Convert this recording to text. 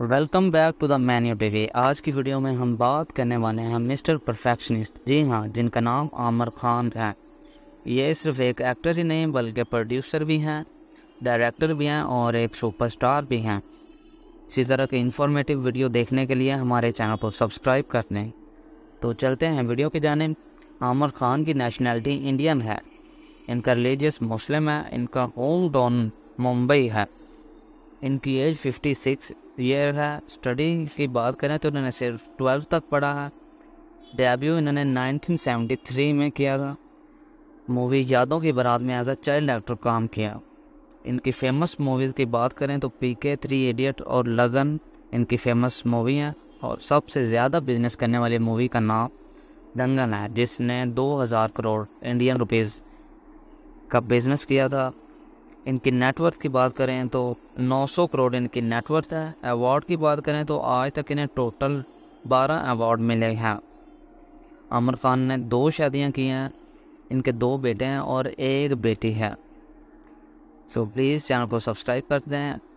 welcome back to the Manyu TV आज की video में हम बात करने वाले हैं मिस्टर परफेक्शनिस्ट जी हाँ जिनका नाम आमिर खान है ये सिर्फ एक एक्टर ही नहीं बल्कि प्रोड्यूसर भी हैं डायरेक्टर भी हैं और एक सुपरस्टार भी हैं इसी तरह के इंफॉर्मेटिव वीडियो देखने के लिए हमारे चैनल को सब्सक्राइब कर दें तो चलते हैं वीडियो की जाने आमिर खान की नेशनैलिटी इंडियन है इनका रिलीजियस मुस्लिम है इनका होम डॉन मुंबई है इनकी एज 56 ये है स्टडी की बात करें तो इन्होंने सिर्फ ट्वेल्थ तक पढ़ा है डेब्यू इन्होंने 1973 में किया था मूवी यादों की बारात में एज अ चाइल्ड एक्टर काम किया इनकी फेमस मूवीज़ की बात करें तो पी के थ्री एडियट और लगन इनकी फेमस मूवी हैं और सबसे ज़्यादा बिजनेस करने वाली मूवी का नाम दंगल है जिसने 2000 करोड़ इंडियन रुपीस का बिजनेस किया था इनकी नेटवर्थ की बात करें तो 900 करोड़ इनकी नेटवर्थ है अवार्ड की बात करें तो आज तक इन्हें टोटल 12 अवार्ड मिले हैं आमिर खान ने दो शादियां की हैं इनके दो बेटे हैं और एक बेटी है सो प्लीज़ चैनल को सब्सक्राइब कर दें